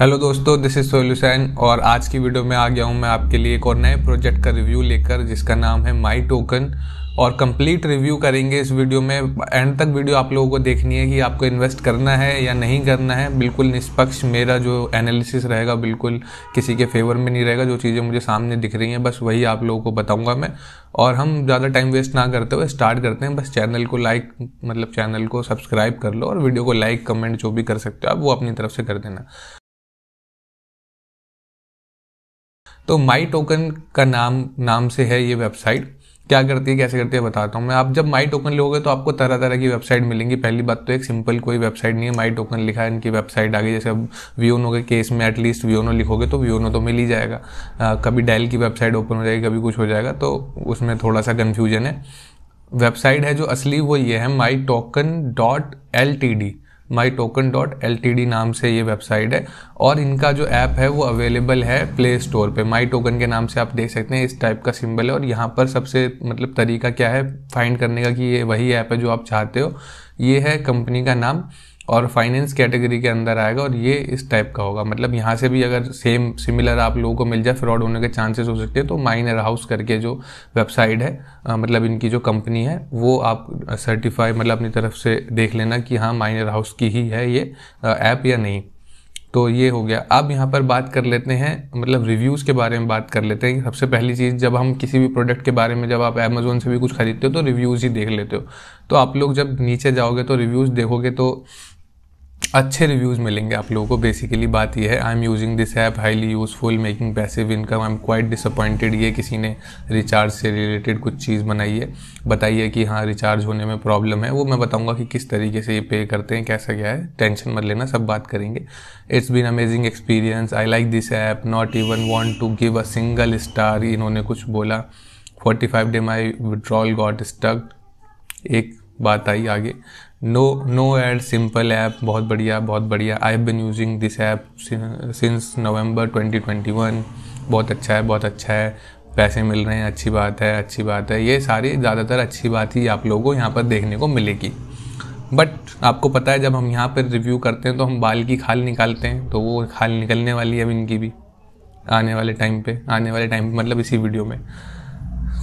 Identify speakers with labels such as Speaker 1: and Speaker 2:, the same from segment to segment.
Speaker 1: hello दोस्तों this is solution और आज की वीडियो में आ गया हूँ मैं आपके लिए एक और नए प्रोजेक्ट का रिव्यू लेकर जिसका नाम है माई टोकन और कंप्लीट रिव्यू करेंगे इस वीडियो में एंड तक वीडियो आप लोगों को देखनी है कि आपको इन्वेस्ट करना है या नहीं करना है बिल्कुल निष्पक्ष मेरा जो एनालिसिस रहेगा बिल्कुल किसी के फेवर में नहीं रहेगा जो चीज़ें मुझे सामने दिख रही हैं बस वही आप लोगों को बताऊंगा मैं और हम ज़्यादा टाइम वेस्ट ना करते हुए स्टार्ट करते हैं बस चैनल को लाइक मतलब चैनल को सब्सक्राइब कर लो और वीडियो को लाइक कमेंट जो भी कर सकते हो आप वो अपनी तरफ से कर देना तो माई टोकन का नाम नाम से है ये वेबसाइट क्या करती है कैसे करती है बताता हूँ मैं आप जब माई टोकन लोगे तो आपको तरह तरह की वेबसाइट मिलेंगी पहली बात तो एक सिंपल कोई वेबसाइट नहीं है माई टोकन लिखा है इनकी वेबसाइट आ गई जैसे अब वीओनो के केस में एटलीस्ट वीओनो लिखोगे तो वीओनो तो मिल ही जाएगा आ, कभी डेल की वेबसाइट ओपन हो जाएगी कभी कुछ हो जाएगा तो उसमें थोड़ा सा कन्फ्यूजन है वेबसाइट है जो असली वो ये है my token dot L T D my token dot L T D नाम से ये वेबसाइट है और इनका जो ऐप है वो अवेलेबल है प्ले स्टोर पे माई टोकन के नाम से आप देख सकते हैं इस टाइप का सिंबल है और यहाँ पर सबसे मतलब तरीका क्या है फाइंड करने का कि ये वही ऐप है जो आप चाहते हो ये है कंपनी का नाम और फाइनेंस कैटेगरी के अंदर आएगा और ये इस टाइप का होगा मतलब यहाँ से भी अगर सेम सिमिलर आप लोगों को मिल जाए फ्रॉड होने के चांसेस हो सकते हैं तो माइनर हाउस करके जो वेबसाइट है आ, मतलब इनकी जो कंपनी है वो आप सर्टिफाई मतलब अपनी तरफ से देख लेना कि हाँ माइनर हाउस की ही है ये ऐप या नहीं तो ये हो गया अब यहाँ पर बात कर लेते हैं मतलब रिव्यूज़ के बारे में बात कर लेते हैं सबसे पहली चीज़ जब हम किसी भी प्रोडक्ट के बारे में जब आप अमेज़ोन से भी कुछ खरीदते हो तो रिव्यूज़ ही देख लेते हो तो आप लोग जब नीचे जाओगे तो रिव्यूज़ देखोगे तो अच्छे रिव्यूज़ मिलेंगे आप लोगों को बेसिकली बात यह है I am using this app highly useful making passive income I am quite disappointed ये किसी ने रिचार्ज से रिलेटेड कुछ चीज़ बनाई है बताइए कि हाँ रिचार्ज होने में प्रॉब्लम है वो मैं बताऊँगा कि किस तरीके से ये पे करते हैं कैसा क्या है टेंशन मत लेना सब बात करेंगे it's been amazing experience I like this app not even want to give a single star इन्होंने कुछ बोला forty five day my withdrawal got stuck एक बात आई आगे no no ad simple app बहुत बढ़िया बहुत बढ़िया I have been using this app since November 2021 बहुत अच्छा है बहुत अच्छा है पैसे मिल रहे हैं अच्छी बात है अच्छी बात है ये सारी ज़्यादातर अच्छी बात ही आप लोगों को यहाँ पर देखने को मिलेगी बट आपको पता है जब हम यहाँ पर रिव्यू करते हैं तो हम बाल की खाल निकालते हैं तो वो खाल निकलने वाली है अब इनकी भी आने वाले टाइम पे आने वाले टाइम मतलब इसी वीडियो में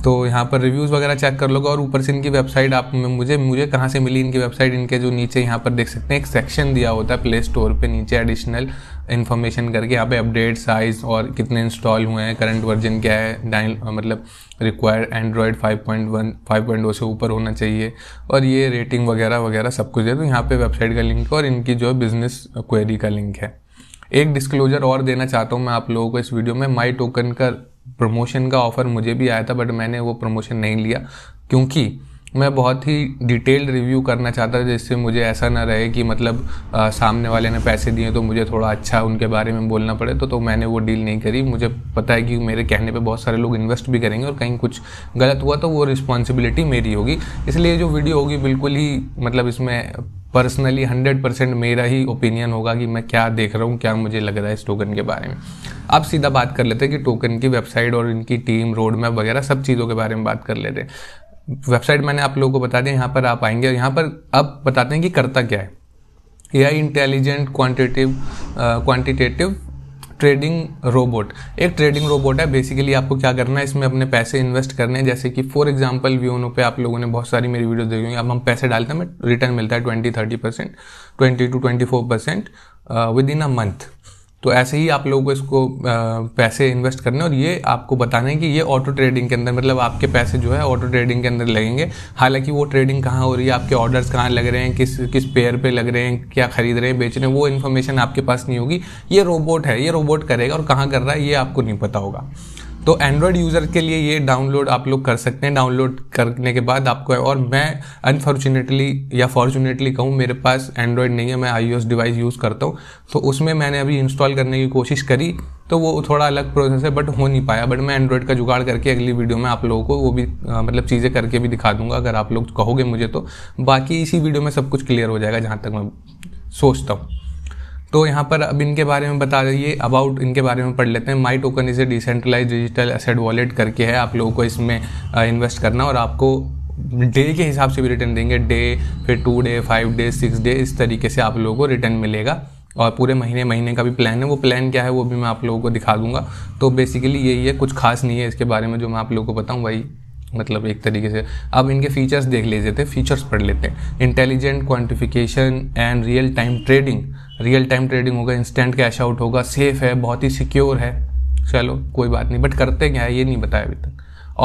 Speaker 1: तो यहाँ पर रिव्यूज़ वगैरह चेक कर लोगे और ऊपर से इनकी वेबसाइट आप मुझे मुझे कहाँ से मिली इनकी वेबसाइट इनके जो नीचे यहाँ पर देख सकते हैं एक सेक्शन दिया होता है प्ले स्टोर पे नीचे एडिशनल इन्फॉर्मेशन करके यहाँ पे अपडेट साइज और कितने इंस्टॉल हुए हैं करंट वर्जन क्या है डाइन मतलब रिक्वायर्ड एंड्रॉयड 5.1 5.0 से ऊपर होना चाहिए और ये रेटिंग वगैरह वगैरह सब कुछ है तो यहाँ पे वेबसाइट का लिंक और इनकी जो है बिज़नेस क्वेरी का लिंक है एक डिस्क्लोजर और देना चाहता हूँ मैं आप लोगों को इस वीडियो में माई टोकन का प्रमोशन का ऑफ़र मुझे भी आया था बट मैंने वो प्रमोशन नहीं लिया क्योंकि मैं बहुत ही डिटेल्ड रिव्यू करना चाहता था जिससे मुझे ऐसा ना रहे कि मतलब आ, सामने वाले ने पैसे दिए तो मुझे थोड़ा अच्छा उनके बारे में बोलना पड़े तो तो मैंने वो डील नहीं करी मुझे पता है कि मेरे कहने पे बहुत सारे लोग इन्वेस्ट भी करेंगे और कहीं कुछ गलत हुआ तो वो रिस्पॉन्सिबिलिटी मेरी होगी इसलिए जो वीडियो होगी बिल्कुल ही मतलब इसमें पर्सनली हंड्रेड परसेंट मेरा ही ओपिनियन होगा कि मैं क्या देख रहा हूँ क्या मुझे लग रहा है इस टोकन के बारे में अब सीधा बात कर लेते हैं कि टोकन की वेबसाइट और इनकी टीम रोड मैप वगैरह सब चीज़ों के बारे में बात कर लेते हैं वेबसाइट मैंने आप लोगों को बता दिया यहाँ पर आप आएंगे यहाँ पर अब बताते हैं कि करता क्या है A I intelligent quantitive quantitative trading robot एक ट्रेडिंग रोबोट है बेसिकली आपको क्या करना है इसमें अपने पैसे इन्वेस्ट करने हैं जैसे कि फॉर एग्जाम्पल व्यूनो पे आप लोगों ने बहुत सारी मेरी वीडियो देखी होंगी अब हम पैसे डालते हैं रिटर्न मिलता है twenty thirty percent twenty two twenty four percent within a month तो ऐसे ही आप लोगों को इसको पैसे इन्वेस्ट करने और ये आपको बताना है कि ये ऑटो ट्रेडिंग के अंदर मतलब आपके पैसे जो है ऑटो ट्रेडिंग के अंदर लगेंगे हालांकि वो ट्रेडिंग कहाँ हो रही है आपके ऑर्डर्स कहाँ लग रहे हैं किस किस पेयर पे लग रहे हैं क्या खरीद रहे हैं बेच रहे हैं वो इन्फॉर्मेशन आपके पास नहीं होगी ये रोबोट है ये रोबोट करेगा और कहाँ कर रहा है ये आपको नहीं पता होगा तो एंड्रॉयड यूज़र के लिए ये डाउनलोड आप लोग कर सकते हैं डाउनलोड करने के बाद आपको और मैं अनफॉर्चुनेटली या फॉर्चुनेटली कहूँ मेरे पास एंड्रॉयड नहीं है मैं आई डिवाइस यूज़ करता हूँ तो उसमें मैंने अभी इंस्टॉल करने की कोशिश करी तो वो थोड़ा अलग प्रोसेस है बट हो नहीं पाया बट मैं एंड्रॉयड का जुगाड़ करके अगली वीडियो में आप लोगों को वो भी आ, मतलब चीज़ें करके भी दिखा दूंगा अगर आप लोग कहोगे मुझे तो बाकी इसी वीडियो में सब कुछ क्लियर हो जाएगा जहाँ तक मैं सोचता हूँ तो यहाँ पर अब इनके बारे में बता रही अबाउट इनके बारे में पढ़ लेते हैं my token is a decentralize digital asset wallet करके है आप लोगों को इसमें इन्वेस्ट करना और आपको डे के हिसाब से भी रिटर्न देंगे डे फिर two day five day six day इस तरीके से आप लोगों को रिटर्न मिलेगा और पूरे महीने महीने का भी प्लान है वो प्लान क्या है वो भी मैं आप लोगों को दिखा दूंगा तो बेसिकली यही है कुछ खास नहीं है इसके बारे में जो मैं आप लोगों को बताऊँ वही मतलब एक तरीके से अब इनके फीचर्स देख लेते थे फीचर्स पढ़ लेते हैं intelligent quantification and real time trading real time trading होगा इंस्टेंट कैश आउट होगा सेफ है बहुत ही सिक्योर है चलो कोई बात नहीं बट करते क्या है ये नहीं बताया अभी तक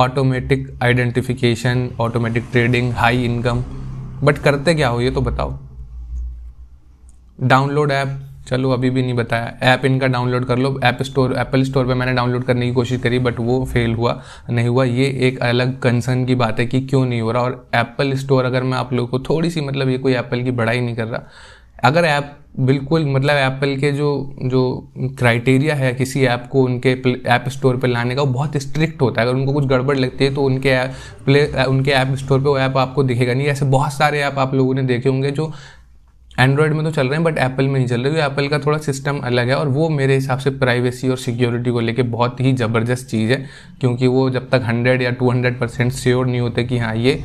Speaker 1: automatic identification automatic trading high income but करते क्या हो ये तो बताओ डाउनलोड ऐप चलो अभी भी नहीं बताया ऐप इनका डाउनलोड कर लो ऐप स्टोर एप्पल स्टोर पे मैंने डाउनलोड करने की कोशिश करी बट वो फेल हुआ नहीं हुआ ये एक अलग कंसर्न की बात है कि क्यों नहीं हो रहा और एप्पल स्टोर अगर मैं आप लोगों को थोड़ी सी मतलब ये कोई एप्पल की बड़ाई नहीं कर रहा अगर ऐप बिल्कुल मतलब एप्पल के जो जो क्राइटेरिया है किसी ऐप को उनके ऐप स्टोर पर लाने का वो बहुत स्ट्रिक्ट होता है अगर उनको कुछ गड़बड़ लगती है तो उनके ऐप प्ले उनके ऐप स्टोर पे वो ऐप आपको दिखेगा नहीं ऐसे बहुत सारे ऐप आप लोगों ने देखे होंगे जो एंड्रॉयड में तो चल रहे हैं बट एप्पल में नहीं चल रहे एप्पल तो का थोड़ा सिस्टम अलग है और वो मेरे हिसाब से प्राइवेसी और सिक्योरिटी को लेकर बहुत ही ज़बरदस्त चीज़ है क्योंकि वो जब तक हंड्रेड या हंड्रेड परसेंट श्योर नहीं होते कि हाँ ये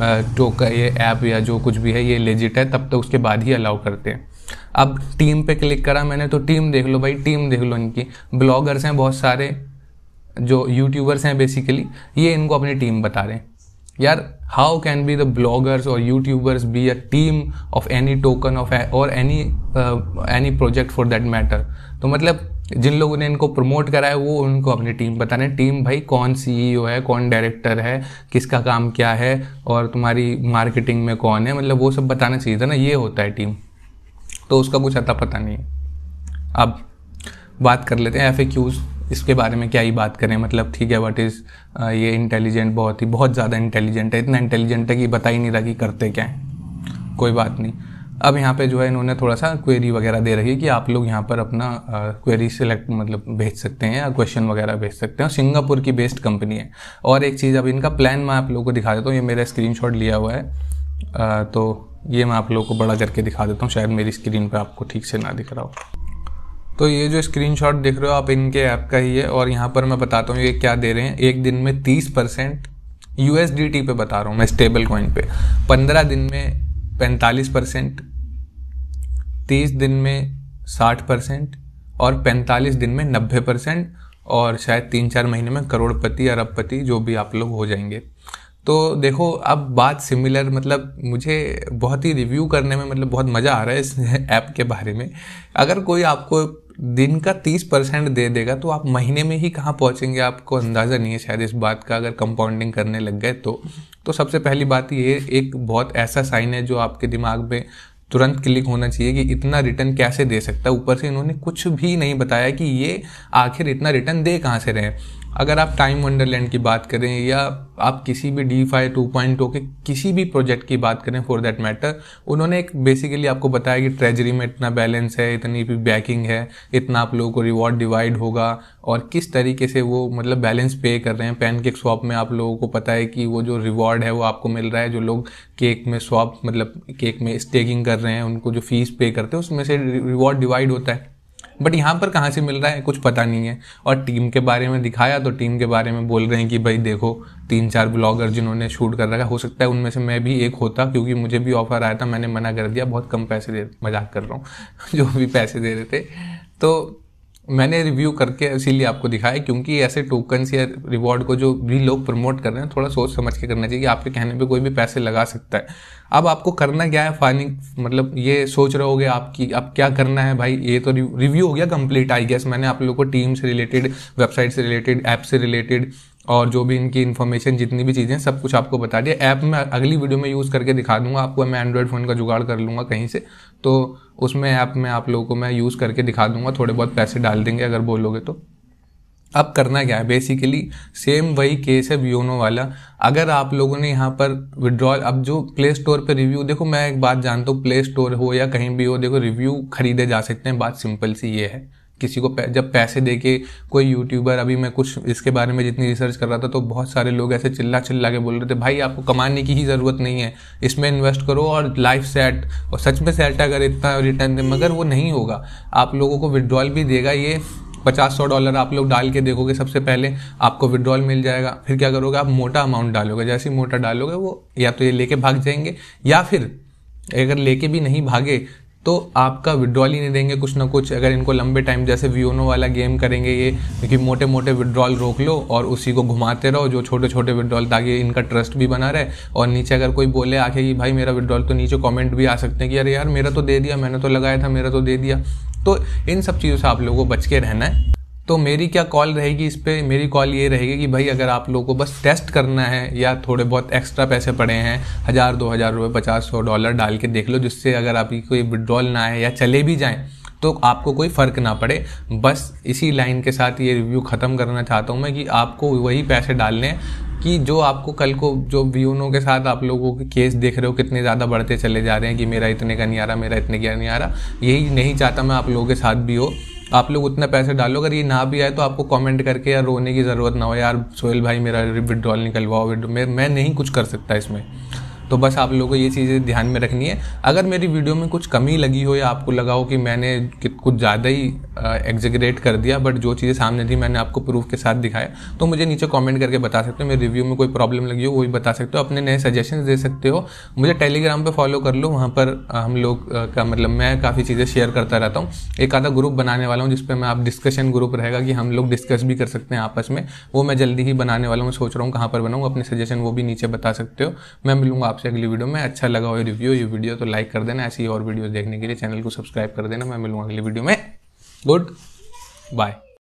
Speaker 1: टोक ये ऐप या जो कुछ भी है ये लेजिट है तब तक तो उसके बाद ही अलाउ करते हैं अब टीम पे क्लिक करा मैंने तो टीम देख लो भाई टीम देख लो इनकी ब्लॉगर्स हैं बहुत सारे जो यूट्यूबर्स हैं बेसिकली ये इनको अपनी टीम बता रहे हैं यार how can be the bloggers और YouTubers be a team of any token of और any any project for that matter तो मतलब जिन लोगों ने इनको प्रमोट करा है वो उनको अपनी टीम बताने टीम भाई कौन सीईओ है कौन डायरेक्टर है किसका काम क्या है और तुम्हारी मार्केटिंग में कौन है मतलब वो सब बताना चाहिए था ना ये होता है टीम तो उसका कुछ अता पता नहीं है अब बात कर लेते हैं एफ इसके बारे में क्या ही बात करें मतलब ठीक है वट इज़ ये इंटेलिजेंट बहुत ही बहुत ज़्यादा इंटेलिजेंट है इतना इंटेलिजेंट है कि बता ही नहीं रहा कि करते क्या है कोई बात नहीं अब यहाँ पे जो है इन्होंने थोड़ा सा क्वेरी वगैरह दे रही है कि आप लोग यहाँ पर अपना क्वेरी सेलेक्ट मतलब भेज सकते हैं या क्वेश्चन वगैरह भेज सकते हैं सिंगापुर की बेस्ड कंपनी है और एक चीज़ अब इनका प्लान मैं आप लोगों को दिखा देता हूँ ये मेरा स्क्रीन लिया हुआ है आ, तो ये मैं आप लोगों को बड़ा करके दिखा देता हूँ शायद मेरी स्क्रीन पर आपको ठीक से ना दिख रहा हो तो ये जो स्क्रीनशॉट दिख रहे हो आप इनके ऐप का ही है और यहाँ पर मैं बताता हूँ ये क्या दे रहे हैं एक दिन में तीस परसेंट यू पे बता रहा हूँ मैं स्टेबल कॉइन पे पंद्रह दिन में पैंतालीस परसेंट तीस दिन में साठ परसेंट और पैंतालीस दिन में नब्बे परसेंट और शायद तीन चार महीने में करोड़पति अरबपति जो भी आप लोग हो जाएंगे तो देखो अब बात सिमिलर मतलब मुझे बहुत ही रिव्यू करने में मतलब बहुत मज़ा आ रहा है इस ऐप के बारे में अगर कोई आपको दिन का तीस परसेंट दे देगा तो आप महीने में ही कहाँ पहुँचेंगे आपको अंदाज़ा नहीं है शायद इस बात का अगर कंपाउंडिंग करने लग गए तो तो सबसे पहली बात ये एक बहुत ऐसा साइन है जो आपके दिमाग में तुरंत क्लिक होना चाहिए कि इतना रिटर्न कैसे दे सकता है ऊपर से इन्होंने कुछ भी नहीं बताया कि ये आखिर इतना रिटर्न दे कहाँ से रहे अगर आप टाइम वंडरलैंड की बात करें या आप किसी भी डी फाई टू पॉइंट के किसी भी प्रोजेक्ट की बात करें फॉर दैट मैटर उन्होंने एक बेसिकली आपको बताया कि ट्रेजरी में इतना बैलेंस है इतनी बैकिंग है इतना आप लोगों को रिवॉर्ड डिवाइड होगा और किस तरीके से वो मतलब बैलेंस पे कर रहे हैं पेन केक स्वॉप में आप लोगों को पता है कि वो जो रिवॉर्ड है वो आपको मिल रहा है जो लोग केक में स्वॉप मतलब केक में स्टेकिंग कर रहे हैं उनको जो फीस पे करते हैं उसमें से रिवॉर्ड डिवाइड होता है बट यहाँ पर कहाँ से मिल रहा है कुछ पता नहीं है और टीम के बारे में दिखाया तो टीम के बारे में बोल रहे हैं कि भाई देखो तीन चार ब्लॉगर जिन्होंने शूट कर रखा हो सकता है उनमें से मैं भी एक होता क्योंकि मुझे भी ऑफर आया था मैंने मना कर दिया बहुत कम पैसे दे मजाक कर रहा हूँ जो भी पैसे दे रहे थे तो मैंने रिव्यू करके इसीलिए आपको दिखाया क्योंकि ऐसे टोकन्स या रिवॉर्ड को जो भी लोग प्रमोट कर रहे हैं थोड़ा सोच समझ के करना चाहिए कि आपके कहने पे कोई भी पैसे लगा सकता है अब आपको करना क्या है फाइनिंग मतलब ये सोच रहे होगे आपकी अब क्या करना है भाई ये तो रिव्यू हो गया कंप्लीट आई गेस मैंने आप लोगों को टीम से रिलेटेड वेबसाइट से रिलेटेड ऐप से रिलेटेड और जो भी इनकी इन्फॉर्मेशन जितनी भी चीज़ें सब कुछ आपको बता दिया ऐप में अगली वीडियो में यूज़ करके दिखा दूंगा आपको मैं एंड्रॉयड फ़ोन का जुगाड़ कर लूँगा कहीं से तो उसमें ऐप में आप लोगों को मैं यूज़ करके दिखा दूंगा थोड़े बहुत पैसे डाल देंगे अगर बोलोगे तो अब करना क्या है बेसिकली सेम वही केस है व्योनो वाला अगर आप लोगों ने यहाँ पर विड्रॉल अब जो प्ले स्टोर पर रिव्यू देखो मैं एक बात जानता हूँ प्ले स्टोर हो या कहीं भी हो देखो रिव्यू खरीदे जा सकते हैं बात सिंपल सी ये है किसी को जब पैसे दे के कोई यूट्यूबर अभी मैं कुछ इसके बारे में जितनी रिसर्च कर रहा था तो बहुत सारे लोग ऐसे चिल्ला चिल्ला के बोल रहे थे भाई आपको कमाने की ही ज़रूरत नहीं है इसमें इन्वेस्ट करो और लाइफ सेट और सच में सेट अगर इतना रिटर्न दे मगर वो नहीं होगा आप लोगों को विड्रॉल भी देगा ये पचास सौ डॉलर आप लोग डाल के देखोगे सबसे पहले आपको विड्रॉल मिल जाएगा फिर क्या करोगे आप मोटा अमाउंट डालोगे जैसे ही मोटा डालोगे वो या तो ये लेके भाग जाएंगे या फिर अगर लेके भी नहीं भागे तो आपका विड्रॉल ही नहीं देंगे कुछ ना कुछ अगर इनको लंबे टाइम जैसे वियोनो वाला गेम करेंगे ये क्योंकि मोटे मोटे विड्रॉल रोक लो और उसी को घुमाते रहो जो छोटे छोटे विड्रॉल ताकि इनका ट्रस्ट भी बना रहे और नीचे अगर कोई बोले आके कि भाई मेरा विड्रॉल तो नीचे कॉमेंट भी आ सकते हैं कि अरे यार मेरा तो दे दिया मैंने तो लगाया था मेरा तो दे दिया तो इन सब चीज़ों से आप लोगों को बच के रहना है तो मेरी क्या कॉल रहेगी इस पर मेरी कॉल ये रहेगी कि भाई अगर आप लोगों को बस टेस्ट करना है या थोड़े बहुत एक्स्ट्रा पैसे पड़े हैं हज़ार दो हज़ार रुपये पचास सौ डॉलर डाल के देख लो जिससे अगर आपकी कोई विड्रॉल ना आए या चले भी जाएँ तो आपको कोई फ़र्क ना पड़े बस इसी लाइन के साथ ये रिव्यू ख़त्म करना चाहता हूँ मैं कि आपको वही पैसे डालने कि जो आपको कल को जो व्यूनों के साथ आप लोगों के केस देख रहे हो कितने ज़्यादा बढ़ते चले जा रहे हैं कि मेरा इतने का नहीं आ रहा मेरा इतने का नहीं आ रहा यही नहीं चाहता मैं आप लोगों के साथ भी हो आप लोग उतना पैसे डालो अगर ये ना भी आए तो आपको कमेंट करके यार रोने की ज़रूरत ना हो यार सोहेल भाई मेरा विड्रॉल निकलवाओ मैं नहीं कुछ कर सकता इसमें तो बस आप लोगों को ये चीज़ें ध्यान में रखनी है अगर मेरी वीडियो में कुछ कमी लगी हो या आपको लगा हो कि मैंने कुछ ज़्यादा ही एग्जिग्रेट कर दिया बट जो चीज़ें सामने थी मैंने आपको प्रूफ के साथ दिखाया तो मुझे नीचे कमेंट करके बता सकते हो मेरे रिव्यू में कोई प्रॉब्लम लगी हो वो भी बता सकते हो अपने नए सजेशन दे सकते हो मुझे टेलीग्राम पर फॉलो कर लो वहाँ पर हम लोग का मतलब मैं काफ़ी चीज़ें शेयर करता रहता हूँ एक आधा ग्रुप बनाने वाला हूँ जिसपे मैं आप डिस्कशन ग्रुप रहेगा कि हम लोग डिस्कस भी कर सकते हैं आपस में वो मैं जल्दी ही बनाने वाला हूँ सोच रहा हूँ कहाँ पर बनाऊँ अपने सजेशन वो भी नीचे बता सकते हो मैं मिलूँगा आप आपसे अगली वीडियो में अच्छा लगा हो रिव्यू ये वीडियो तो लाइक कर देना ऐसी और वीडियो देखने के लिए चैनल को सब्सक्राइब कर देना मैं मिलूंगा अगली वीडियो में गुड बाय